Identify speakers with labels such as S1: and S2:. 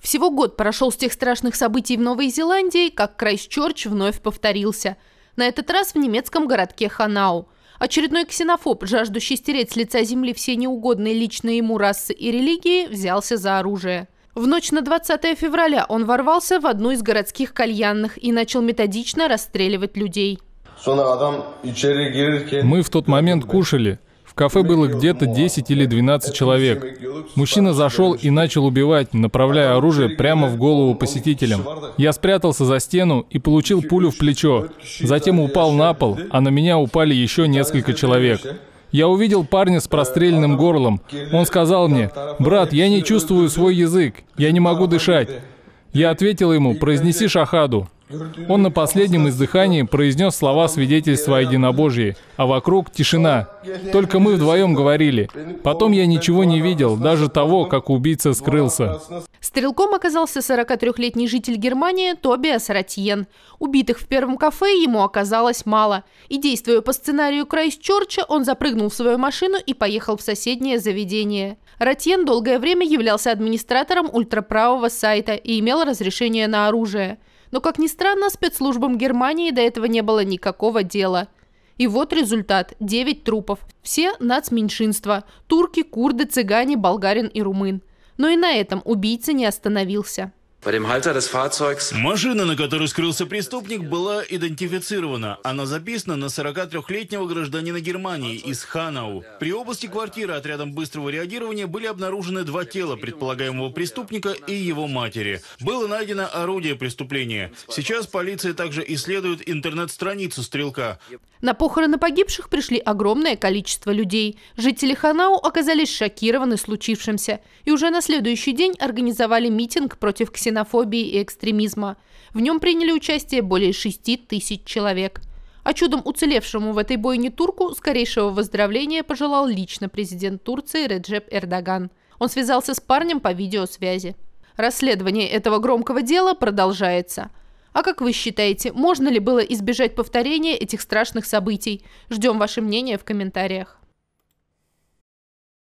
S1: Всего год прошел с тех страшных событий в Новой Зеландии, как Крайсчерч вновь повторился. На этот раз в немецком городке Ханау. Очередной ксенофоб, жаждущий стереть с лица земли все неугодные лично ему расы и религии, взялся за оружие. В ночь на 20 февраля он ворвался в одну из городских кальянных и начал методично расстреливать людей.
S2: Мы
S3: в тот момент кушали кафе было где-то 10 или 12 человек. Мужчина зашел и начал убивать, направляя оружие прямо в голову посетителям. Я спрятался за стену и получил пулю в плечо. Затем упал на пол, а на меня упали еще несколько человек. Я увидел парня с простреленным горлом. Он сказал мне, «Брат, я не чувствую свой язык, я не могу дышать». Я ответил ему, «Произнеси шахаду». Он на последнем издыхании произнес слова свидетельства о единобожии, а вокруг тишина. Только мы вдвоем говорили. Потом я ничего не видел, даже того, как убийца скрылся.
S1: Стрелком оказался 43-летний житель Германии Тобиас Ратьен. Убитых в первом кафе ему оказалось мало. И действуя по сценарию Крайсчорча, он запрыгнул в свою машину и поехал в соседнее заведение. Ратьен долгое время являлся администратором ультраправого сайта и имел разрешение на оружие. Но, как ни странно, спецслужбам Германии до этого не было никакого дела. И вот результат – 9 трупов. Все нацменьшинства – турки, курды, цыгане, болгарин и румын. Но и на этом убийца не остановился.
S2: Машина, на которой скрылся преступник, была идентифицирована. Она записана на 43-летнего гражданина Германии из Ханау. При обыске квартиры отрядом быстрого реагирования были обнаружены два тела предполагаемого преступника и его матери. Было найдено орудие преступления. Сейчас полиция также исследует интернет-страницу стрелка.
S1: На похороны погибших пришли огромное количество людей. Жители Ханау оказались шокированы случившимся и уже на следующий день организовали митинг против ксенофобии ксенофобии и экстремизма. В нем приняли участие более 6 тысяч человек. А чудом уцелевшему в этой бойне турку скорейшего выздоровления пожелал лично президент Турции Реджеп Эрдоган. Он связался с парнем по видеосвязи. Расследование этого громкого дела продолжается. А как вы считаете, можно ли было избежать повторения этих страшных событий? Ждем ваше мнение в комментариях.